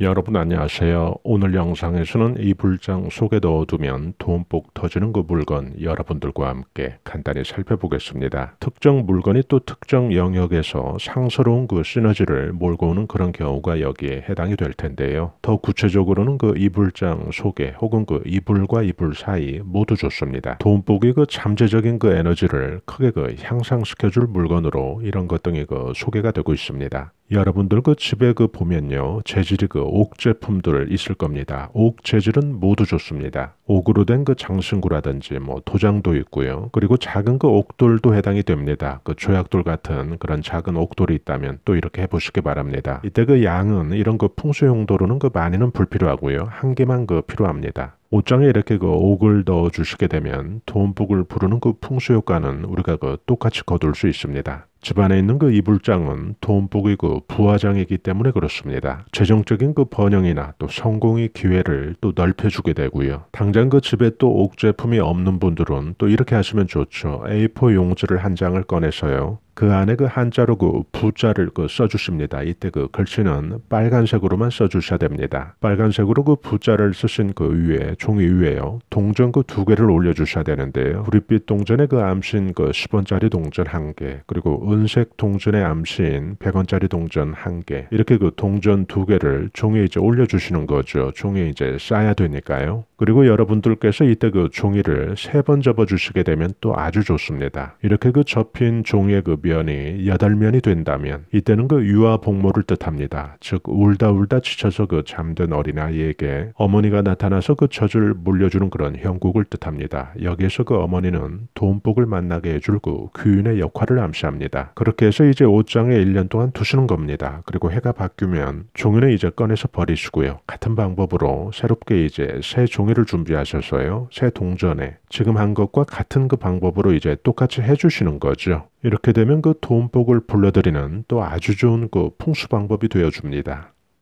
여러분 안녕하세요. 오늘 영상에서는 이 불장 속에 넣어두면 돈복 터지는 그 물건 여러분들과 함께 간단히 살펴보겠습니다. 특정 물건이 또 특정 영역에서 상서로운 그 시너지를 몰고 오는 그런 경우가 여기에 해당이 될 텐데요. 더 구체적으로는 그 이불장 속에 혹은 그 이불과 이불 사이 모두 좋습니다. 돈복이 그 잠재적인 그 에너지를 크게 그 향상시켜줄 물건으로 이런 것 등이 그 소개가 되고 있습니다. 여러분들 그 집에 그 보면요 재질이 그 옥 제품들 있을 겁니다. 옥 재질은 모두 좋습니다. 옥으로 된 그 장신구라든지 뭐 도장도 있고요. 그리고 작은 그 옥돌도 해당이 됩니다. 그 조약돌 같은 그런 작은 옥돌이 있다면 또 이렇게 해보시기 바랍니다. 이때 그 양은 이런 그 풍수 용도로는 그 많이는 불필요하고요. 한 개만 그 필요합니다. 옷장에 이렇게 그 옥을 넣어 주시게 되면 돈복을 부르는 그 풍수 효과는 우리가 그 똑같이 거둘 수 있습니다. 집안에 있는 그 이불장은 돈복의 그 부화장이기 때문에 그렇습니다. 재정적인 그 번영이나 또 성공의 기회를 또 넓혀주게 되고요. 당장 그 집에 또 옥 제품이 없는 분들은 또 이렇게 하시면 좋죠. A4 용지를 한 장을 꺼내서요. 그 안에 그 한자로 그 부자를 그 써주십니다. 이때 그 글씨는 빨간색으로만 써주셔야 됩니다. 빨간색으로 그 부자를 쓰신 그 위에 종이 위에요. 동전 그 두 개를 올려주셔야 되는데요. 구릿빛 동전에 그 암신 그 10원짜리 동전 한 개, 그리고 은색 동전에 암신 100원짜리 동전 한 개. 이렇게 그 동전 두 개를 종이에 이제 올려주시는 거죠. 종이에 이제 쌓 싸야 되니까요. 그리고 여러분들께서 이때 그 종이를 세 번 접어 주시게 되면 또 아주 좋습니다. 이렇게 그 접힌 종이의 그 면이 여덟 면이 된다면 이때는 그 유아 복모를 뜻합니다. 즉 울다 울다 지쳐서 그 잠든 어린아이에게 어머니가 나타나서 그 젖을 물려주는 그런 형국을 뜻합니다. 여기에서 그 어머니는 돈복을 만나게 해줄 그 귀인의 역할을 암시합니다. 그렇게 해서 이제 옷장에 1년 동안 두시는 겁니다. 그리고 해가 바뀌면 종이는 이제 꺼내서 버리시고요. 같은 방법으로 새롭게 이제 새 종이 동의를 준비하셔서요. 새 동전에 지금 한 것과 같은 그 방법으로 이제 똑같이 해주시는 거죠. 이렇게 되면 그 돈복을 불러들이는 또 아주 좋은 그 풍수 방법이 되어줍니다.